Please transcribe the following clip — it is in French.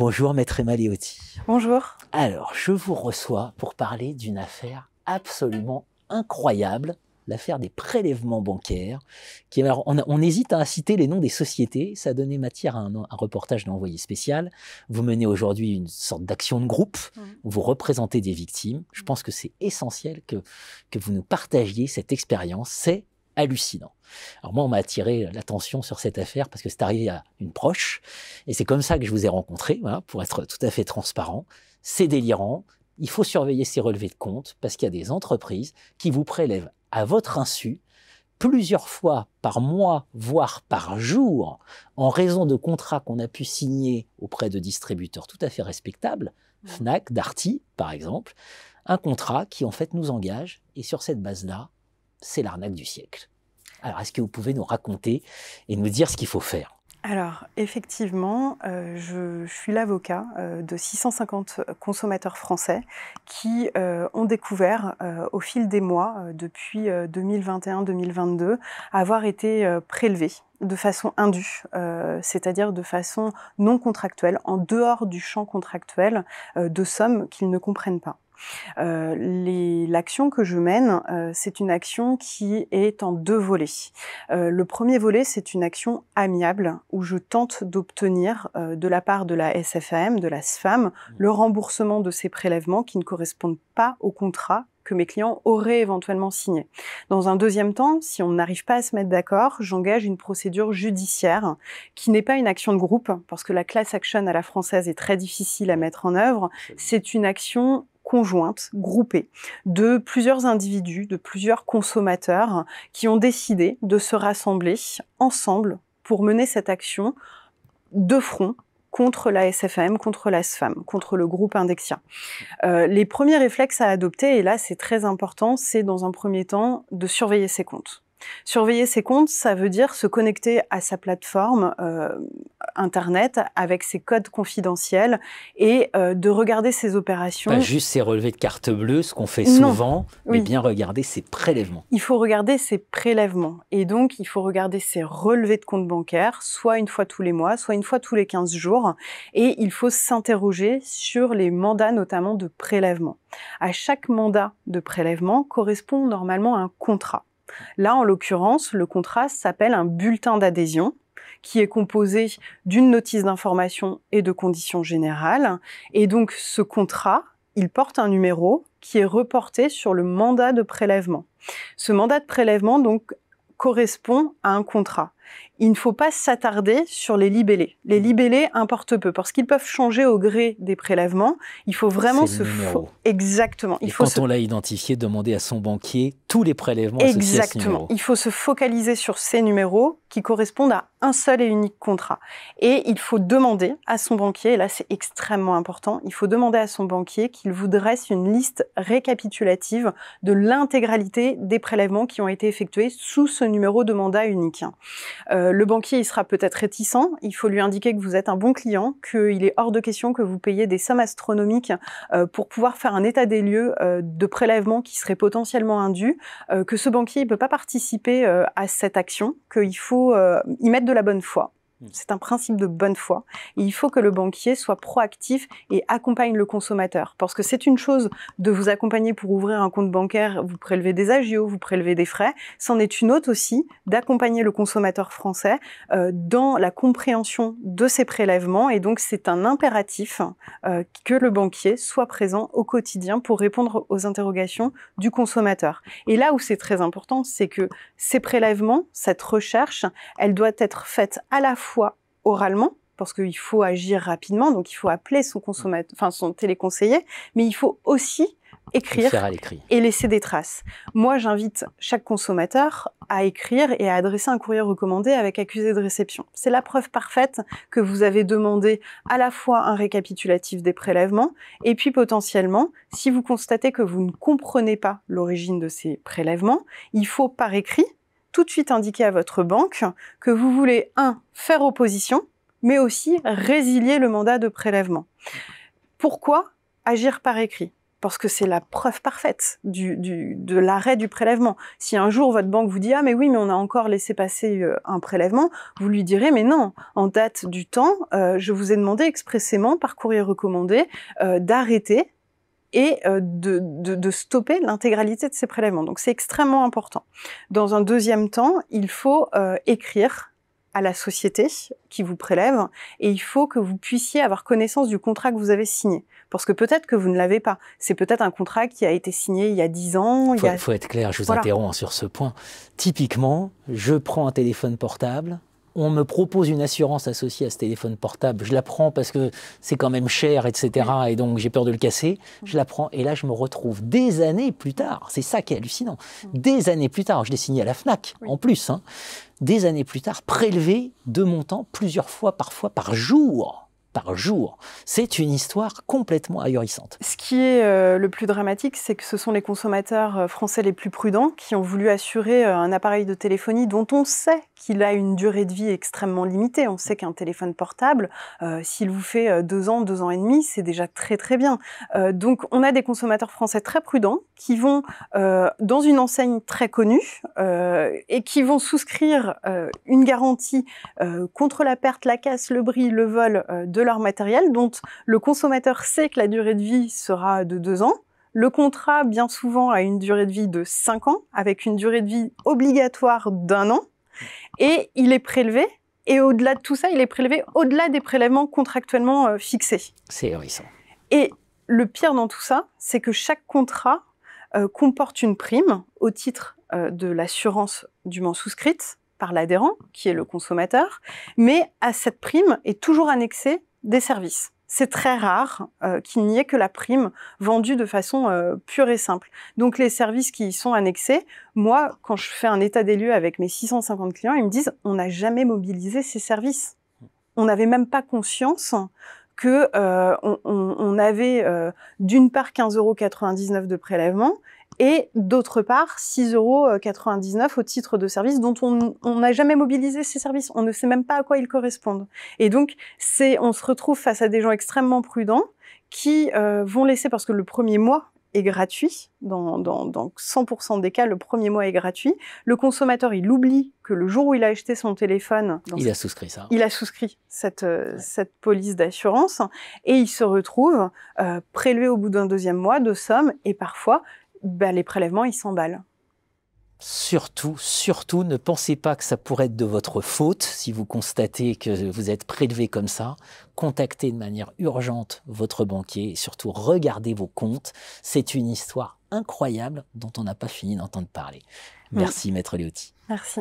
Bonjour Maître maléotti Bonjour. Alors, je vous reçois pour parler d'une affaire absolument incroyable, l'affaire des prélèvements bancaires. on, hésite à citer les noms des sociétés, ça a donné matière à un, reportage d'envoyé spécial. Vous menez aujourd'hui une sorte d'action de groupe, mmh. vous représentez des victimes. Je pense que c'est essentiel que, que vous nous partagiez cette expérience. C'est hallucinant. Alors moi, on m'a attiré euh, l'attention sur cette affaire parce que c'est arrivé à une proche, et c'est comme ça que je vous ai rencontré, pour être tout à fait transparent. C'est délirant, il faut surveiller ces relevés de compte parce qu'il y a des entreprises qui vous prélèvent à votre insu plusieurs fois par mois, voire par jour, en raison de contrats qu'on a pu signer auprès de distributeurs tout à fait respectables, mmh. Fnac, Darty par exemple, un contrat qui en fait nous engage, et sur cette base-là, c'est l'arnaque du siècle. Alors, est-ce que vous pouvez nous raconter et nous dire ce qu'il faut faire alors, effectivement, euh, je, suis l'avocat euh, de 650 consommateurs français qui euh, ont découvert au fil des mois, depuis 2021-2022, avoir été prélevés de façon indue, c'est-à-dire de façon non contractuelle, en dehors du champ contractuel, de sommes qu'ils ne comprennent pas. Euh, l'action que je mène, euh, c'est une action qui est en deux volets. Euh, le premier volet, c'est une action amiable où je tente d'obtenir de la part de la SFAM, de la SFAM, mmh. le remboursement de ces prélèvements qui ne correspondent pas au contrat que mes clients auraient éventuellement signé. Dans un deuxième temps, si on n'arrive pas à se mettre d'accord, j'engage une procédure judiciaire qui n'est pas une action de groupe, parce que la class action à la française est très difficile à mettre en œuvre. C'est une action conjointe, groupée, de plusieurs individus, de plusieurs consommateurs qui ont décidé de se rassembler ensemble pour mener cette action de front contre la SFM, contre la SFAM, contre le groupe Indexia. Euh, les premiers réflexes à adopter, et là c'est très important, c'est dans un premier temps de surveiller ses comptes. Surveiller ses comptes, ça veut dire se connecter à sa plateforme euh, Internet avec ses codes confidentiels et euh, de regarder ses opérations. Pas juste ses relevés de carte bleue, ce qu'on fait souvent, mais bien regarder ses prélèvements. Il faut regarder ses prélèvements. Et donc, il faut regarder ses relevés de compte bancaire, soit une fois tous les mois, soit une fois tous les 15 jours. Et il faut s'interroger sur les mandats, notamment de prélèvement. À chaque mandat de prélèvement correspond normalement un contrat. Là, en l'occurrence, le contrat s'appelle un bulletin d'adhésion qui est composé d'une notice d'information et de conditions générales. Et donc ce contrat, il porte un numéro qui est reporté sur le mandat de prélèvement. Ce mandat de prélèvement, donc, correspond à un contrat il ne faut pas s'attarder sur les libellés. Les mmh. libellés importent peu parce qu'ils peuvent changer au gré des prélèvements. Il faut vraiment se exactement. Il quand on l'a identifié, demander à son banquier tous les prélèvements exactement. Il faut se focaliser sur ces numéros qui correspondent à un seul et unique contrat. Et il faut demander à son banquier, et là c'est extrêmement important, il faut demander à son banquier qu'il vous dresse une liste récapitulative de l'intégralité des prélèvements qui ont été effectués sous ce numéro de mandat unique. Euh, le banquier, il sera peut-être réticent. Il faut lui indiquer que vous êtes un bon client, qu'il est hors de question que vous payiez des sommes astronomiques euh, pour pouvoir faire un état des lieux euh, de prélèvement qui serait potentiellement indus, que ce banquier ne peut pas participer à cette action, qu'il faut y mettre de la bonne foi. Mm. C'est un principe de bonne foi. il faut que le banquier soit proactif et accompagne le consommateur. Parce que c'est une chose de vous accompagner pour ouvrir un compte bancaire, vous prélevez des agios, vous prélevez des frais. C'en est une autre aussi d'accompagner le consommateur français euh, dans la compréhension de ses prélèvements. Et donc c'est un impératif euh, que le banquier soit présent au quotidien pour répondre aux interrogations du consommateur. Et là où c'est très important, c'est que ces prélèvements, cette recherche, elle doit être faite à la fois oralement, parce qu'il faut agir rapidement, donc il faut appeler son consommateur, mm. enfin son téléconseiller, mais il faut aussi écrire et laisser des traces. Moi, j'invite chaque consommateur à écrire et à adresser un courrier recommandé avec accusé de réception. C'est la preuve parfaite que vous avez demandé à la fois un récapitulatif des prélèvements et puis potentiellement, si vous constatez que vous ne comprenez pas l'origine de ces prélèvements, il faut par écrit tout de suite indiquer à votre banque que vous voulez, un, faire opposition, mais aussi résilier le mandat de prélèvement. Pourquoi agir par écrit parce que c'est la preuve parfaite de l'arrêt du prélèvement. Si un jour votre banque vous dit ah mais oui mais on a encore laissé passer euh, un prélèvement, vous lui direz mais non en date du temps, euh, je vous ai demandé expressément par courrier recommandé euh, d'arrêter et euh, de, stopper l'intégralité de ces prélèvements. Donc c'est extrêmement important. Dans un deuxième temps, il faut euh, écrire à la société qui vous prélève et il faut que vous puissiez avoir connaissance du contrat que vous avez signé. Parce que peut-être que vous ne l'avez pas. C'est peut-être un contrat qui a été signé il y a dix ans. Il faut, être clair, je vous interromps sur ce point. Typiquement, je prends un téléphone portable, on me propose une assurance associée à ce téléphone portable, je la prends parce que c'est quand même cher, etc. Et donc j'ai peur de le casser, je la prends et là je me retrouve des années plus tard, c'est ça qui est hallucinant, mm. des années plus tard, je l'ai signé à la FNAC en plus, hein, des années plus tard, prélevé de mon temps plusieurs fois, parfois par jour par jour. C'est une histoire complètement ahurissante. Ce qui est euh, le plus dramatique, c'est que ce sont les consommateurs euh, français les plus prudents qui ont voulu assurer euh, un appareil de téléphonie dont on sait qu'il a une durée de vie extrêmement limitée. On sait qu'un téléphone portable, euh, s'il vous fait euh, deux ans, deux ans et demi, c'est déjà très très bien. Euh, donc on a des consommateurs français très prudents qui vont dans une enseigne très connue et qui vont souscrire une garantie contre la perte, la casse, le bris, le vol de leur matériel, dont le consommateur sait que la durée de vie sera de deux ans. Le contrat, bien souvent, a une durée de vie de 5 ans, avec une durée de vie obligatoire d'un an. Et il est prélevé. Et au-delà de tout ça, il est prélevé au-delà des prélèvements contractuellement euh, fixés. C'est hérissant. Et le pire dans tout ça, c'est que chaque contrat euh, comporte une prime au titre euh, de l'assurance dûment souscrite par l'adhérent, qui est le consommateur, mais à cette prime est toujours annexée des services c'est très rare euh, qu'il n'y ait que la prime vendue de façon euh, pure et simple. Donc les services qui y sont annexés, moi, quand je fais un état des lieux avec mes 650 clients, ils me disent on n'a jamais mobilisé ces services. On n'avait même pas conscience que euh, on, avait d'une part 15,99 euros de prélèvement et d'autre part 6,99 euros au titre de services dont on n'a jamais mobilisé ces services, on ne sait même pas à quoi ils correspondent. Et donc c'est, on se retrouve face à des gens extrêmement prudents qui euh, vont laisser, parce que le premier mois est gratuit, dans, dans, 100% des cas, le premier mois est gratuit. Le consommateur, il oublie que le jour où il a acheté son téléphone... il a souscrit ça. Il a souscrit cette, euh, cette police d'assurance et il se retrouve euh, prélevé au bout d'un deuxième mois de sommes et parfois bah, les prélèvements, ils s'emballent. Surtout, surtout, ne pensez pas que ça pourrait être de votre faute si vous constatez que vous êtes prélevé comme ça. Contactez de manière urgente votre banquier et surtout regardez vos comptes. C'est une histoire incroyable dont on n'a pas fini d'entendre parler. Mm. Merci, Maître Léoti. Merci.